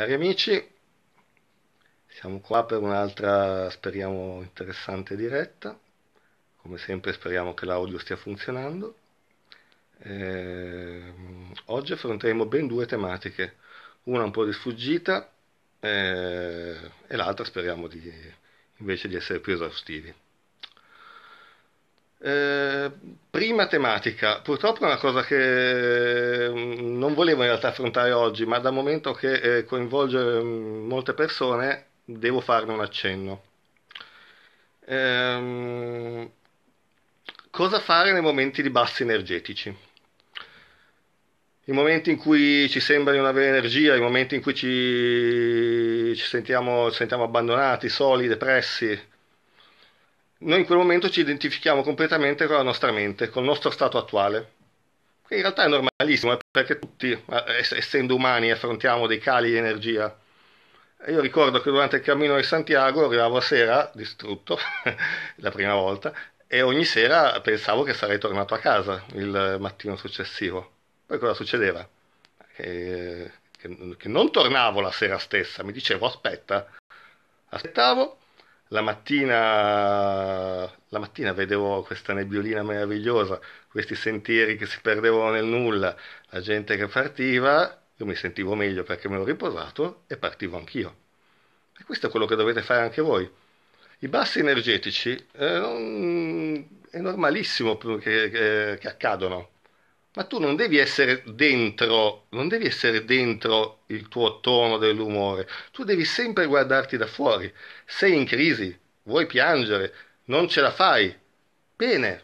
Cari amici, siamo qua per un'altra, speriamo, interessante diretta. Come sempre speriamo che l'audio stia funzionando. Eh, oggi affronteremo ben due tematiche, una un po' di sfuggita eh, e l'altra speriamo di, invece di essere più esaustivi. Eh, prima tematica, purtroppo è una cosa che mm, non volevo in realtà affrontare oggi, ma dal momento che eh, coinvolge mm, molte persone devo farne un accenno. Eh, cosa fare nei momenti di bassi energetici? I momenti in cui ci sembra di non avere energia, i momenti in cui ci, ci sentiamo, sentiamo abbandonati, soli, depressi, noi in quel momento ci identifichiamo completamente con la nostra mente, con il nostro stato attuale, che in realtà è normalissimo, eh, perché tutti, essendo umani, affrontiamo dei cali di energia. Io ricordo che durante il cammino di Santiago arrivavo a sera distrutto, la prima volta, e ogni sera pensavo che sarei tornato a casa il mattino successivo. Poi cosa succedeva? Che, che, che non tornavo la sera stessa, mi dicevo aspetta, aspettavo, la mattina, la mattina, vedevo questa nebbiolina meravigliosa, questi sentieri che si perdevano nel nulla, la gente che partiva, io mi sentivo meglio perché mi ero riposato e partivo anch'io. E questo è quello che dovete fare anche voi. I bassi energetici eh, non, è normalissimo che, che, che accadono ma tu non devi essere dentro, non devi essere dentro il tuo tono dell'umore, tu devi sempre guardarti da fuori. Sei in crisi, vuoi piangere, non ce la fai. Bene,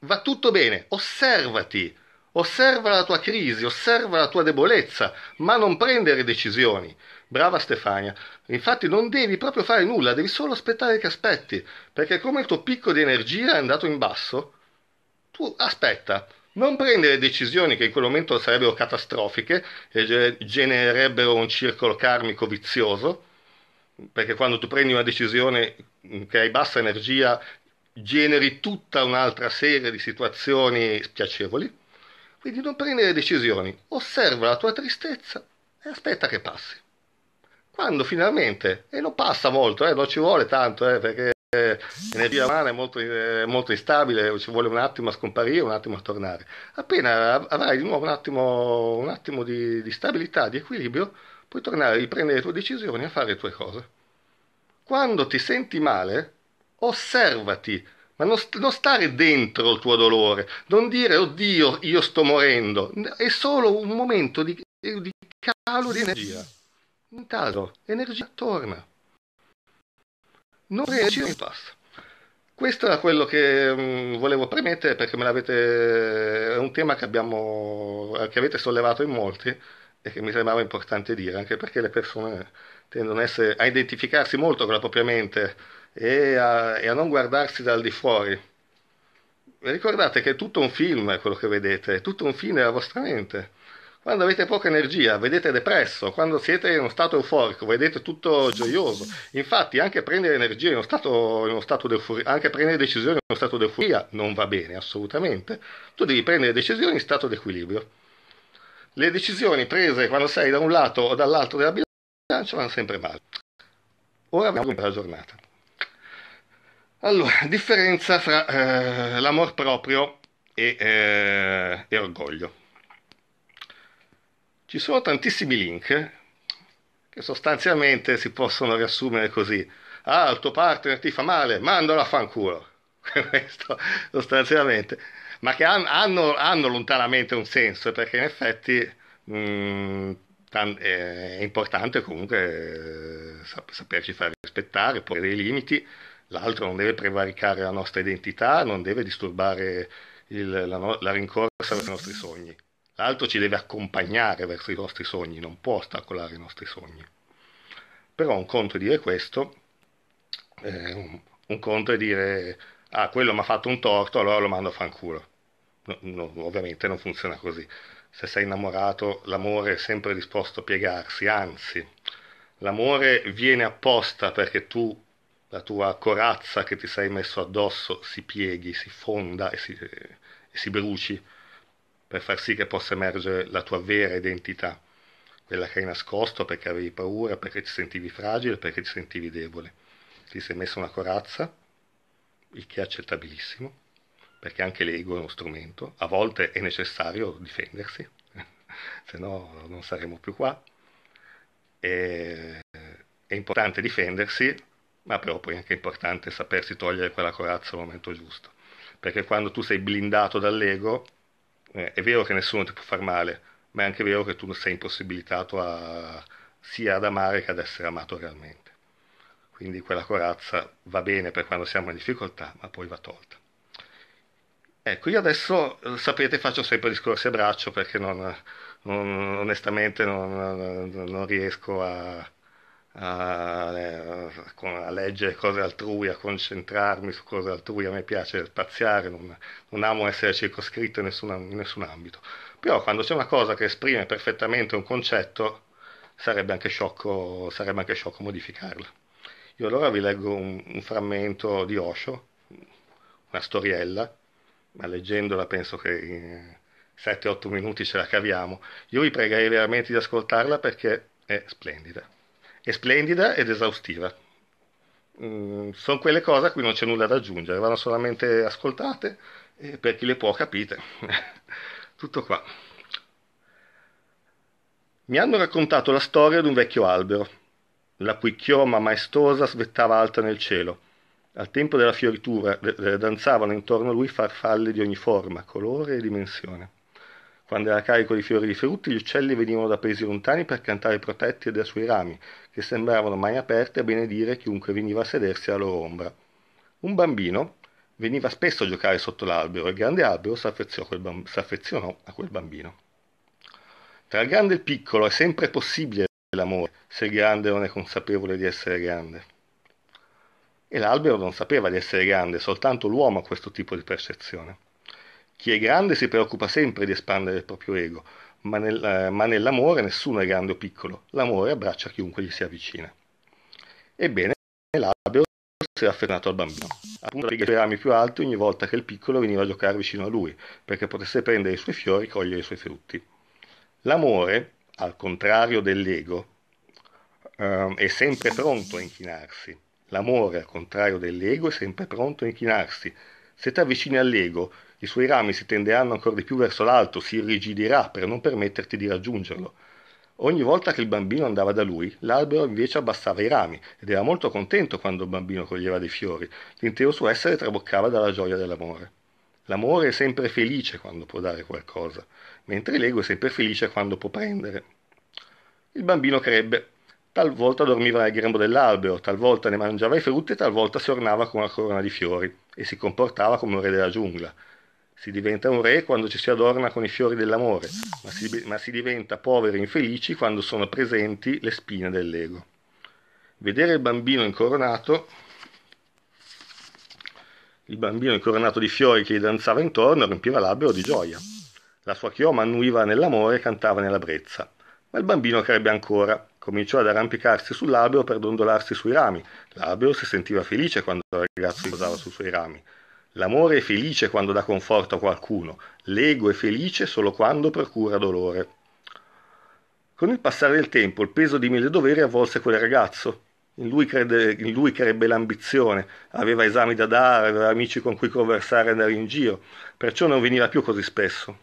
va tutto bene, osservati, osserva la tua crisi, osserva la tua debolezza, ma non prendere decisioni. Brava Stefania, infatti non devi proprio fare nulla, devi solo aspettare che aspetti, perché come il tuo picco di energia è andato in basso, tu aspetta non prendere decisioni che in quel momento sarebbero catastrofiche e genererebbero un circolo karmico vizioso, perché quando tu prendi una decisione mm, che hai bassa energia generi tutta un'altra serie di situazioni spiacevoli. Quindi non prendere decisioni, osserva la tua tristezza e aspetta che passi. Quando finalmente, e non passa molto, eh, non ci vuole tanto, eh, perché eh, energia umana è molto, eh, molto, instabile, ci vuole un attimo a scomparire, un attimo a tornare. Appena avrai di nuovo un attimo, un attimo di, di, stabilità, di equilibrio, puoi tornare a riprendere le tue decisioni e a fare le tue cose. Quando ti senti male, osservati, ma non, non stare dentro il tuo dolore, non dire oddio io sto morendo, è solo un momento di, di calo di energia. Intanto, caso, energia torna non reagisce in pass. Questo era quello che mh, mm, volevo premettere perché è un tema che, abbiamo, che avete sollevato in molti e che mi sembrava importante dire, anche perché le persone tendono a, essere, a identificarsi molto con la propria mente e a, e a, non guardarsi dal di fuori. ricordate che è tutto un film quello che vedete, è tutto un film della vostra mente quando avete poca energia, vedete depresso, quando siete in uno stato euforico, vedete tutto gioioso. Infatti, anche prendere energia in uno stato, in uno stato d'euforia, anche prendere decisioni in uno stato d'euforia non va bene, assolutamente. Tu devi prendere decisioni in stato d'equilibrio. Le decisioni prese quando sei da un lato o dall'altro della bilancia vanno sempre male. Ora abbiamo una bella giornata. Allora, differenza fra eh, l'amor proprio e, eh, e orgoglio. Ci sono tantissimi link che sostanzialmente si possono riassumere così. Ah, il tuo partner ti fa male, mandalo a fanculo. Questo sostanzialmente. Ma che han, hanno, hanno, lontanamente un senso, perché in effetti mh, mm, eh, è importante comunque eh, saperci far rispettare, porre dei limiti, l'altro non deve prevaricare la nostra identità, non deve disturbare il, la, la rincorsa dei nostri sogni. L'altro ci deve accompagnare verso i nostri sogni, non può ostacolare i nostri sogni. Però un conto è dire questo, eh, un, un, conto è dire, ah, quello mi ha fatto un torto, allora lo mando a fanculo. No, no, ovviamente non funziona così. Se sei innamorato, l'amore è sempre disposto a piegarsi, anzi, l'amore viene apposta perché tu, la tua corazza che ti sei messo addosso, si pieghi, si fonda e si, e si bruci per far sì che possa emergere la tua vera identità, quella che hai nascosto perché avevi paura, perché ti sentivi fragile, perché ti sentivi debole. Ti sei messa una corazza, il che è accettabilissimo, perché anche l'ego è uno strumento, a volte è necessario difendersi, se no non saremo più qua. E, è importante difendersi, ma però poi è anche importante sapersi togliere quella corazza al momento giusto, perché quando tu sei blindato dall'ego eh, è vero che nessuno ti può far male, ma è anche vero che tu sei impossibilitato a, sia ad amare che ad essere amato realmente. Quindi quella corazza va bene per quando siamo in difficoltà, ma poi va tolta. Ecco, io adesso eh, sapete faccio sempre discorsi a braccio perché non, non, onestamente non, non riesco a, a, eh, a, leggere cose altrui, a concentrarmi su cose altrui, a me piace spaziare, non, non amo essere circoscritto in nessun, in nessun ambito. Però quando c'è una cosa che esprime perfettamente un concetto, sarebbe anche sciocco, sarebbe anche sciocco modificarla. Io allora vi leggo un, un frammento di Osho, una storiella, ma leggendola penso che in 7-8 minuti ce la caviamo. Io vi pregherei veramente di ascoltarla perché è splendida è splendida ed esaustiva. Mm, sono quelle cose a cui non c'è nulla da aggiungere, vanno solamente ascoltate e per chi le può capite. Tutto qua. Mi hanno raccontato la storia di un vecchio albero, la cui chioma maestosa svettava alta nel cielo. Al tempo della fioritura danzavano intorno a lui farfalle di ogni forma, colore e dimensione. Quando era carico di fiori di frutti, gli uccelli venivano da paesi lontani per cantare protetti dai suoi rami, che sembravano mani aperte a benedire chiunque veniva a sedersi alla loro ombra. Un bambino veniva spesso a giocare sotto l'albero e il grande albero s'affezionò a quel bambino. Tra il grande e il piccolo è sempre possibile l'amore, se il grande non è consapevole di essere grande. E l'albero non sapeva di essere grande, soltanto l'uomo ha questo tipo di percezione. Chi è grande si preoccupa sempre di espandere il proprio ego, ma, nel, eh, ma nell'amore nessuno è grande o piccolo, l'amore abbraccia chiunque gli si avvicina. Ebbene, l'albero si era affermato al bambino, appunto per i rami più alti ogni volta che il piccolo veniva a giocare vicino a lui, perché potesse prendere i suoi fiori e cogliere i suoi frutti. L'amore, al contrario dell'ego, eh, è sempre pronto a inchinarsi. L'amore, al contrario dell'ego, è sempre pronto a inchinarsi, se ti avvicini all'ego, i suoi rami si tenderanno ancora di più verso l'alto, si irrigidirà per non permetterti di raggiungerlo. Ogni volta che il bambino andava da lui, l'albero invece abbassava i rami ed era molto contento quando il bambino coglieva dei fiori. L'intero suo essere traboccava dalla gioia dell'amore. L'amore è sempre felice quando può dare qualcosa, mentre l'ego è sempre felice quando può prendere. Il bambino crebbe. Talvolta dormiva nel grembo dell'albero, talvolta ne mangiava i frutti e talvolta si ornava con una corona di fiori e si comportava come un re della giungla. Si diventa un re quando ci si adorna con i fiori dell'amore, ma si, ma si diventa poveri e infelici quando sono presenti le spine dell'ego. Vedere il bambino incoronato, il bambino incoronato di fiori che gli danzava intorno, riempiva l'albero di gioia. La sua chioma annuiva nell'amore e cantava nella brezza ma il bambino crebbe ancora. Cominciò ad arrampicarsi sull'albero per dondolarsi sui rami. L'albero si sentiva felice quando il ragazzo posava sui suoi rami. L'amore è felice quando dà conforto a qualcuno, l'ego è felice solo quando procura dolore. Con il passare del tempo il peso di mille doveri avvolse quel ragazzo. In lui, crede, in lui crebbe l'ambizione, aveva esami da dare, aveva amici con cui conversare e andare in giro, perciò non veniva più così spesso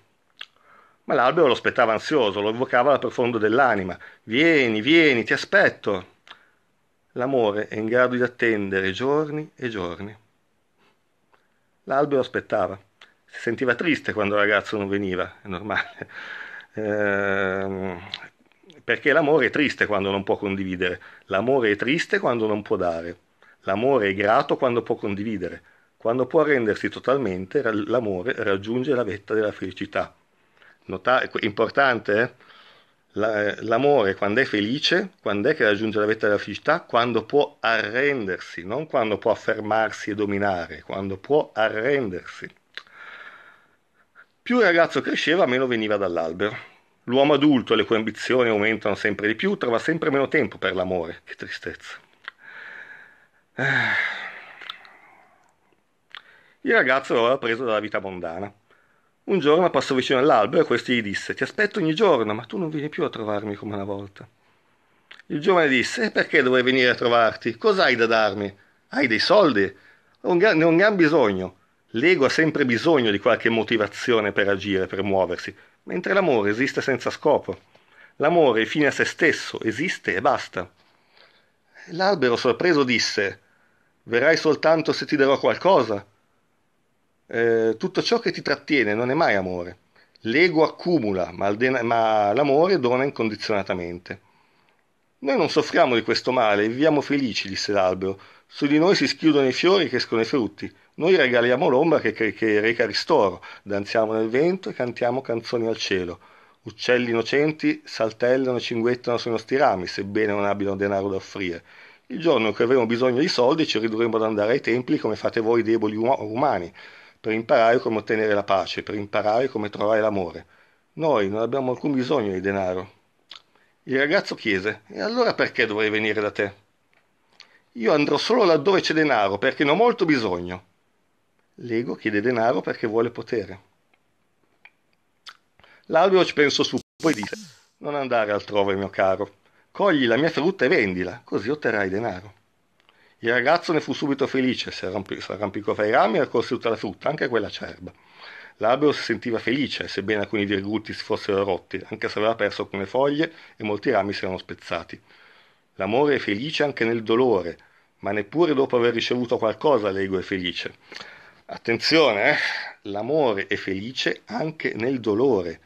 ma l'albero lo aspettava ansioso, lo evocava dal profondo dell'anima. Vieni, vieni, ti aspetto. L'amore è in grado di attendere giorni e giorni. L'albero aspettava, si sentiva triste quando il ragazzo non veniva, è normale, ehm, perché l'amore è triste quando non può condividere, l'amore è triste quando non può dare, l'amore è grato quando può condividere, quando può arrendersi totalmente l'amore raggiunge la vetta della felicità. Notare, importante, eh? Eh, l'amore quando è felice, quando è che raggiunge la vetta della felicità, quando può arrendersi, non quando può affermarsi e dominare, quando può arrendersi. Più il ragazzo cresceva, meno veniva dall'albero. L'uomo adulto, le cui ambizioni aumentano sempre di più, trova sempre meno tempo per l'amore. Che tristezza. Eh. Il ragazzo lo aveva preso dalla vita mondana. Un giorno passò vicino all'albero e questo gli disse: Ti aspetto ogni giorno, ma tu non vieni più a trovarmi come una volta. Il giovane disse: E perché dovrei venire a trovarti? Cos'hai da darmi? Hai dei soldi? ne ho un gran bisogno. L'ego ha sempre bisogno di qualche motivazione per agire, per muoversi, mentre l'amore esiste senza scopo. L'amore è fine a se stesso, esiste e basta. L'albero sorpreso disse: Verrai soltanto se ti darò qualcosa. Eh, tutto ciò che ti trattiene non è mai amore. L'ego accumula, ma, den- ma l'amore dona incondizionatamente. Noi non soffriamo di questo male, viviamo felici, disse l'albero. Su di noi si schiudono i fiori e crescono i frutti. Noi regaliamo l'ombra che, che, che reca ristoro, danziamo nel vento e cantiamo canzoni al cielo. Uccelli innocenti saltellano e cinguettano sui nostri rami, sebbene non abbiano denaro da offrire. Il giorno che avremo bisogno di soldi ci ridurremo ad andare ai templi come fate voi deboli um- umani per imparare come ottenere la pace, per imparare come trovare l'amore. Noi non abbiamo alcun bisogno di denaro. Il ragazzo chiese, e allora perché dovrei venire da te? Io andrò solo laddove c'è denaro, perché ne ho molto bisogno. L'ego chiede denaro perché vuole potere. L'albero ci pensò su, poi disse, non andare altrove, mio caro. Cogli la mia frutta e vendila, così otterrai denaro. Il ragazzo ne fu subito felice, si arrampicò fra i rami e raccolse tutta la frutta, anche quella acerba. L'albero si sentiva felice, sebbene alcuni virguti si fossero rotti, anche se aveva perso alcune foglie e molti rami si erano spezzati. L'amore è felice anche nel dolore, ma neppure dopo aver ricevuto qualcosa l'ego è felice. Attenzione, eh? l'amore è felice anche nel dolore,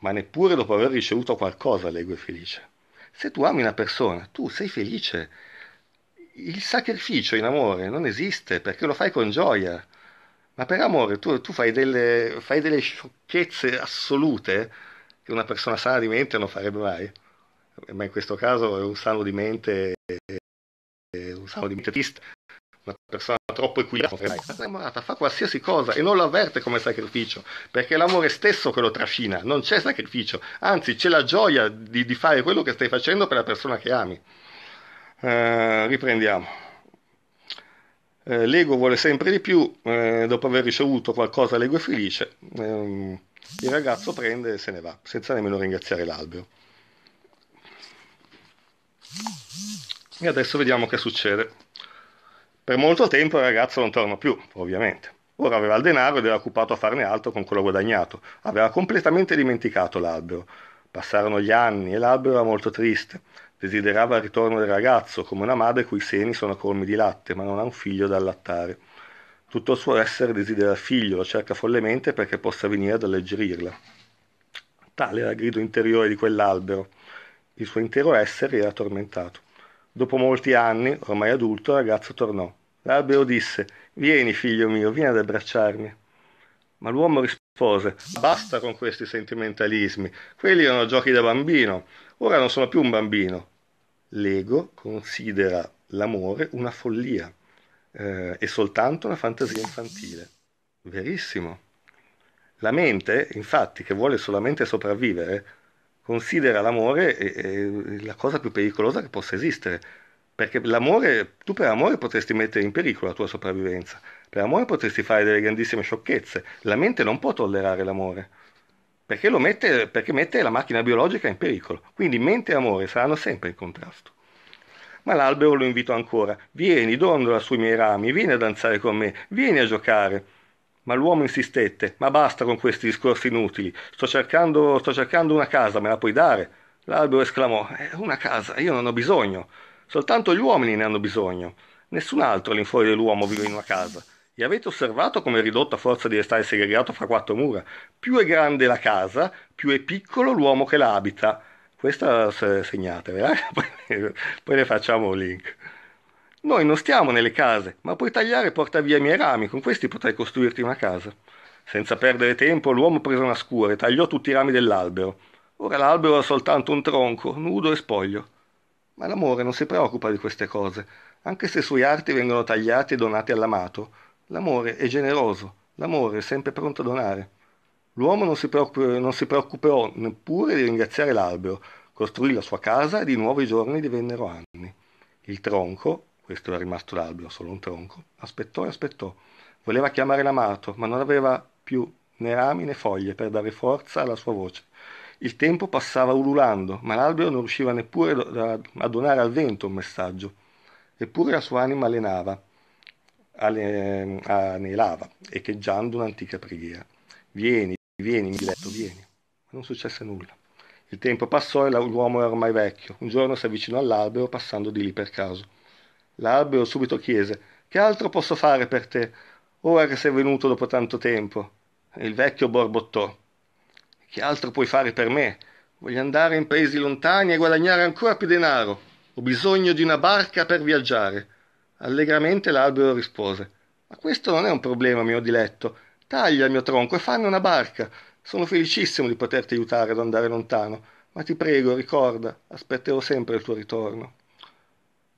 ma neppure dopo aver ricevuto qualcosa l'ego è felice. Se tu ami una persona, tu sei felice il sacrificio in amore non esiste perché lo fai con gioia. Ma per amore tu, tu fai, delle, fai, delle, sciocchezze assolute che una persona sana di mente non farebbe mai. Ma in questo caso è un sano di mente, un sano di mente triste, una persona troppo equilibrata, fa qualsiasi cosa e non lo avverte come sacrificio, perché è l'amore stesso che lo trascina, non c'è sacrificio, anzi c'è la gioia di, di fare quello che stai facendo per la persona che ami. Eh, riprendiamo. Eh, Lego vuole sempre di più, eh, dopo aver ricevuto qualcosa Lego è felice, ehm, il ragazzo prende e se ne va, senza nemmeno ringraziare l'albero. E adesso vediamo che succede. Per molto tempo il ragazzo non torna più, ovviamente. Ora aveva il denaro ed era occupato a farne altro con quello guadagnato. Aveva completamente dimenticato l'albero. Passarono gli anni e l'albero era molto triste. Desiderava il ritorno del ragazzo, come una madre cui semi sono colmi di latte, ma non ha un figlio da allattare. Tutto il suo essere desidera il figlio, lo cerca follemente perché possa venire ad alleggerirla. Tale era il grido interiore di quell'albero. Il suo intero essere era tormentato. Dopo molti anni, ormai adulto, il ragazzo tornò. L'albero disse: Vieni, figlio mio, vieni ad abbracciarmi. Ma l'uomo rispose. Pose. Basta con questi sentimentalismi. Quelli erano giochi da bambino. Ora non sono più un bambino. L'ego considera l'amore una follia eh, e soltanto una fantasia infantile. Verissimo. La mente, infatti, che vuole solamente sopravvivere, considera l'amore eh, eh la cosa più pericolosa che possa esistere. Perché l'amore, tu per amore potresti mettere in pericolo la tua sopravvivenza per amore potresti fare delle grandissime sciocchezze. La mente non può tollerare l'amore. Perché, mette, perché mette la macchina biologica in pericolo. Quindi mente e amore saranno sempre in contrasto. Ma l'albero lo invito ancora. Vieni, dondola sui miei rami, vieni a danzare con me, vieni a giocare. Ma l'uomo insistette, ma basta con questi discorsi inutili. Sto cercando, sto cercando una casa, me la puoi dare? L'albero esclamò, eh, una casa, io non ho bisogno. Soltanto gli uomini ne hanno bisogno. Nessun altro all'infuori dell'uomo vive in una casa. E avete osservato come è ridotto a forza di restare segregato fra quattro mura? Più è grande la casa, più è piccolo l'uomo che la abita. Questa segnatevela, eh? poi ne facciamo un link. Noi non stiamo nelle case, ma puoi tagliare e porta via i miei rami, con questi potrai costruirti una casa. Senza perdere tempo, l'uomo prese una scura e tagliò tutti i rami dell'albero. Ora l'albero era soltanto un tronco, nudo e spoglio. Ma l'amore non si preoccupa di queste cose, anche se i suoi arti vengono tagliati e donati all'amato. L'amore è generoso, l'amore è sempre pronto a donare. L'uomo non si, non si preoccupò neppure di ringraziare l'albero, costruì la sua casa e di nuovo i giorni divennero anni. Il tronco, questo era rimasto l'albero, solo un tronco, aspettò e aspettò. Voleva chiamare l'amato, ma non aveva più né rami né foglie per dare forza alla sua voce. Il tempo passava ululando, ma l'albero non riusciva neppure a donare al vento un messaggio. Eppure la sua anima allenava anelava, echeggiando un'antica preghiera. Vieni, vieni, Mileto, vieni. Non successe nulla. Il tempo passò e l'uomo era ormai vecchio. Un giorno si avvicinò all'albero passando di lì per caso. L'albero subito chiese: Che altro posso fare per te, ora che sei venuto dopo tanto tempo? E il vecchio borbottò: Che altro puoi fare per me? Voglio andare in paesi lontani e guadagnare ancora più denaro. Ho bisogno di una barca per viaggiare allegramente l'albero rispose ma questo non è un problema mio diletto taglia il mio tronco e fanne una barca sono felicissimo di poterti aiutare ad andare lontano ma ti prego ricorda aspetterò sempre il tuo ritorno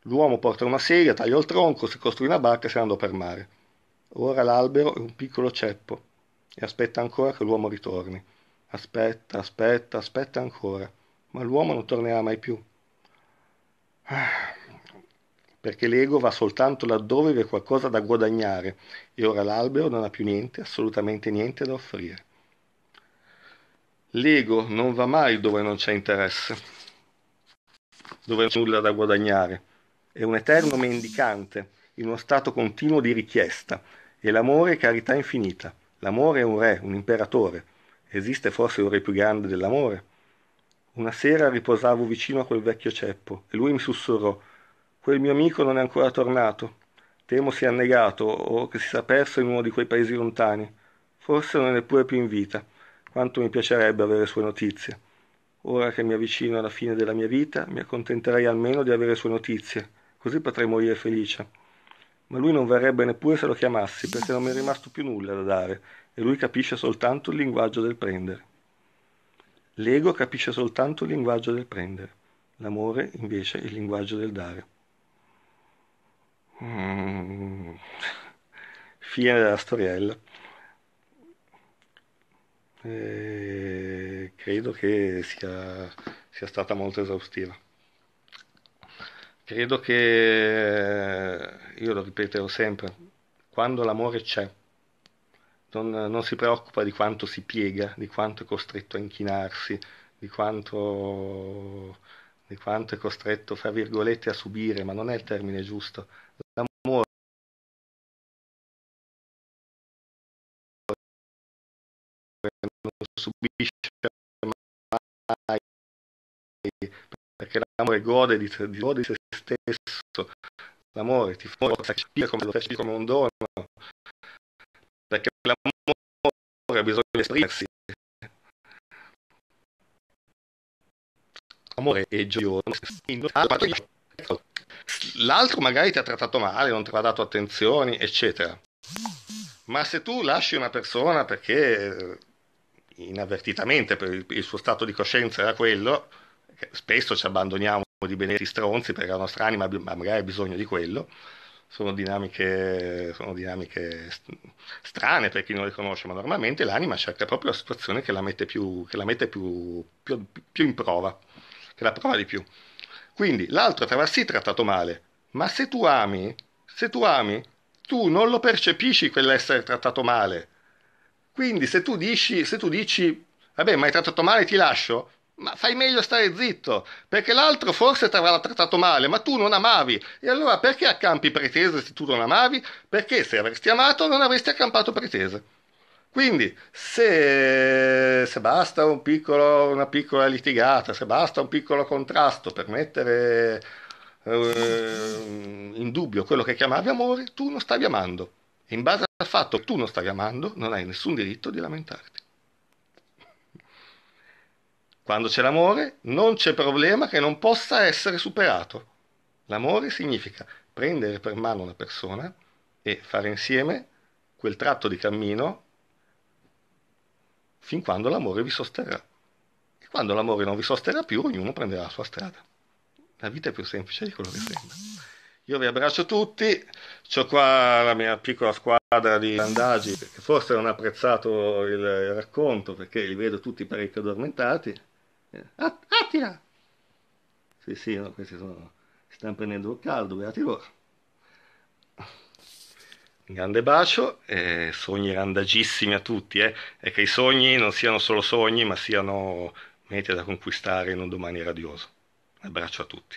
l'uomo porta una sedia taglia il tronco si costruì una barca e se ne andò per mare ora l'albero è un piccolo ceppo e aspetta ancora che l'uomo ritorni aspetta aspetta aspetta ancora ma l'uomo non tornerà mai più ah perché l'ego va soltanto laddove vi è qualcosa da guadagnare e ora l'albero non ha più niente, assolutamente niente da offrire. L'ego non va mai dove non c'è interesse, dove non c'è nulla da guadagnare. È un eterno mendicante, in uno stato continuo di richiesta, e l'amore è carità infinita. L'amore è un re, un imperatore. Esiste forse un re più grande dell'amore? Una sera riposavo vicino a quel vecchio ceppo e lui mi sussurrò Quel mio amico non è ancora tornato. Temo sia annegato o che si sia perso in uno di quei paesi lontani. Forse non è neppure più in vita. Quanto mi piacerebbe avere sue notizie. Ora che mi avvicino alla fine della mia vita, mi accontenterei almeno di avere sue notizie, così potrei morire felice. Ma lui non verrebbe neppure se lo chiamassi, perché non mi è rimasto più nulla da dare, e lui capisce soltanto il linguaggio del prendere. L'ego capisce soltanto il linguaggio del prendere, l'amore invece il linguaggio del dare. Mm. Fine della storiella. E credo che sia, sia stata molto esaustiva. Credo che, io lo ripeterò sempre, quando l'amore c'è, non, non, si preoccupa di quanto si piega, di quanto è costretto a inchinarsi, di quanto, di quanto è costretto, fra virgolette, a subire, ma non è il termine giusto, l'amore non subisce mai perché l'amore gode di, di, gode di se stesso l'amore ti fa capire come lo percepisci come un dono perché l'amore ha bisogno di esprimersi amore e gioia l'altro magari ti ha trattato male, non ti ha dato attenzioni, eccetera. Ma se tu lasci una persona perché eh, inavvertitamente per il suo stato di coscienza era quello, spesso ci abbandoniamo di benedetti stronzi perché la nostra anima magari ha bisogno di quello, sono dinamiche, sono dinamiche, strane per chi non le conosce, ma normalmente l'anima cerca proprio la situazione che la mette più, che la mette più, più, più in prova, che la prova di più. Quindi l'altro sarà sì trattato male, ma se tu ami, se tu ami, tu non lo percepisci quell'essere trattato male. Quindi se tu dici, se tu dici vabbè, ma hai trattato male, ti lascio, ma fai meglio stare zitto, perché l'altro forse ti avrà trattato male, ma tu non amavi. E allora perché accampi pretese se tu non amavi? Perché se avresti amato non avresti accampato pretese. Quindi se, se basta un piccolo, una piccola litigata, se basta un piccolo contrasto per mettere eh, in dubbio quello che chiamavi amore, tu non stavi amando. In base al fatto che tu non stavi amando, non hai nessun diritto di lamentarti. Quando c'è l'amore, non c'è problema che non possa essere superato. L'amore significa prendere per mano una persona e fare insieme quel tratto di cammino fin quando l'amore vi sosterrà. E quando l'amore non vi sosterrà più, ognuno prenderà la sua strada. La vita è più semplice di quello che sembra. Io vi abbraccio tutti, ho qua la mia piccola squadra di randaggi che forse non ha apprezzato il racconto perché li vedo tutti parecchio addormentati. Eh, att- attila! Sì, sì, no, questi sono, si stanno prendendo il caldo, beati loro. Un grande bacio, e sogni randagissimi a tutti, eh, e che i sogni non siano solo sogni, ma siano mete da conquistare in un domani radioso. Un abbraccio a tutti.